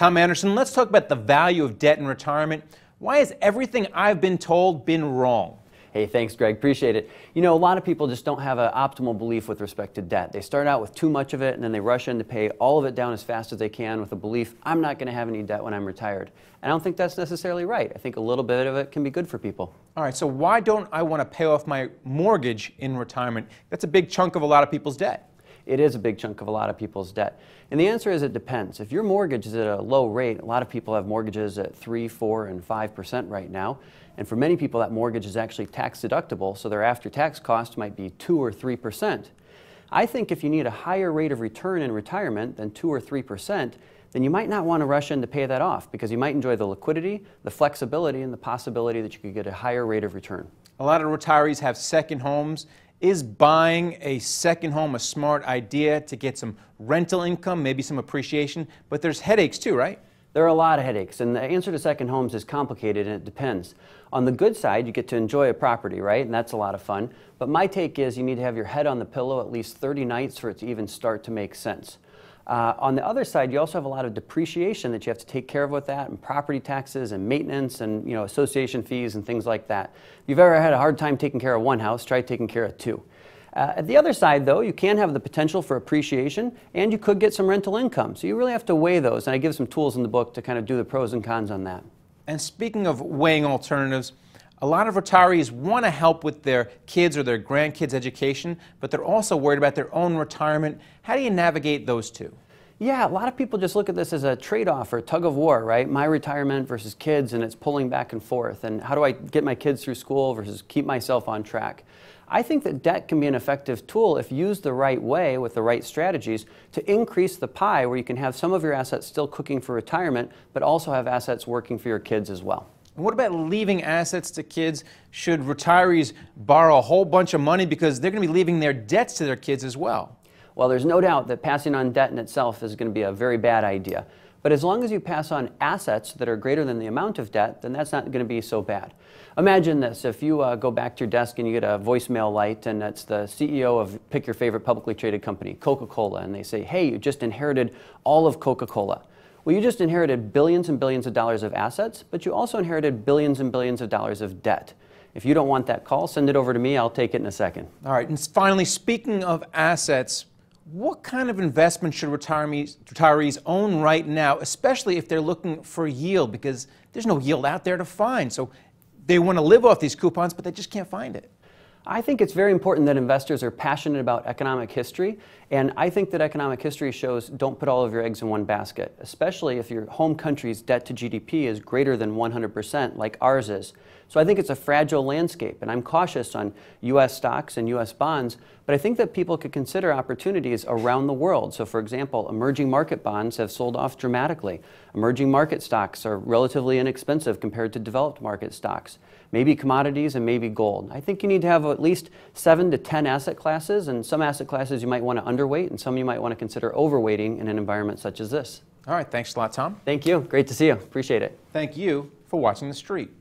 Tom Anderson, let's talk about the value of debt in retirement. Why has everything I've been told been wrong? Hey, thanks, Greg. Appreciate it. You know, a lot of people just don't have an optimal belief with respect to debt. They start out with too much of it and then they rush in to pay all of it down as fast as they can with the belief, I'm not going to have any debt when I'm retired. And I don't think that's necessarily right. I think a little bit of it can be good for people. All right, so why don't I want to pay off my mortgage in retirement? That's a big chunk of a lot of people's debt it is a big chunk of a lot of people's debt? And the answer is it depends. If your mortgage is at a low rate, a lot of people have mortgages at 3, 4, and 5% right now. And for many people, that mortgage is actually tax deductible, so their after tax cost might be 2 or 3%. I think if you need a higher rate of return in retirement than 2 or 3%, then you might not want to rush in to pay that off because you might enjoy the liquidity, the flexibility, and the possibility that you could get a higher rate of return. A lot of retirees have second homes is buying a second home a smart idea to get some rental income, maybe some appreciation? But there's headaches too, right? There are a lot of headaches, and the answer to second homes is complicated and it depends. On the good side, you get to enjoy a property, right? And that's a lot of fun. But my take is you need to have your head on the pillow at least 30 nights for it to even start to make sense. Uh, on the other side, you also have a lot of depreciation that you have to take care of with that, and property taxes and maintenance and you know association fees and things like that. If you've ever had a hard time taking care of one house, try taking care of two. Uh, at the other side, though, you can have the potential for appreciation and you could get some rental income. So you really have to weigh those. And I give some tools in the book to kind of do the pros and cons on that. And speaking of weighing alternatives, a lot of retirees want to help with their kids or their grandkids' education, but they're also worried about their own retirement. How do you navigate those two? Yeah, a lot of people just look at this as a trade off or tug of war, right? My retirement versus kids, and it's pulling back and forth. And how do I get my kids through school versus keep myself on track? I think that debt can be an effective tool if used the right way with the right strategies to increase the pie where you can have some of your assets still cooking for retirement, but also have assets working for your kids as well. And what about leaving assets to kids? Should retirees borrow a whole bunch of money because they're going to be leaving their debts to their kids as well? Well, there's no doubt that passing on debt in itself is going to be a very bad idea. But as long as you pass on assets that are greater than the amount of debt, then that's not going to be so bad. Imagine this if you uh, go back to your desk and you get a voicemail light, and it's the CEO of pick your favorite publicly traded company, Coca Cola, and they say, hey, you just inherited all of Coca Cola. Well, you just inherited billions and billions of dollars of assets, but you also inherited billions and billions of dollars of debt. If you don't want that call, send it over to me. I'll take it in a second. All right. And finally, speaking of assets, what kind of investment should retirees, retirees own right now, especially if they're looking for yield? Because there's no yield out there to find. So they want to live off these coupons, but they just can't find it. I think it's very important that investors are passionate about economic history, and I think that economic history shows don't put all of your eggs in one basket, especially if your home country's debt to GDP is greater than 100%, like ours is. So I think it's a fragile landscape, and I'm cautious on U.S. stocks and U.S. bonds, but I think that people could consider opportunities around the world. So, for example, emerging market bonds have sold off dramatically. Emerging market stocks are relatively inexpensive compared to developed market stocks. Maybe commodities and maybe gold. I think you need to have at least seven to 10 asset classes, and some asset classes you might want to underweight, and some you might want to consider overweighting in an environment such as this. All right, thanks a lot, Tom. Thank you. Great to see you. Appreciate it. Thank you for watching The Street.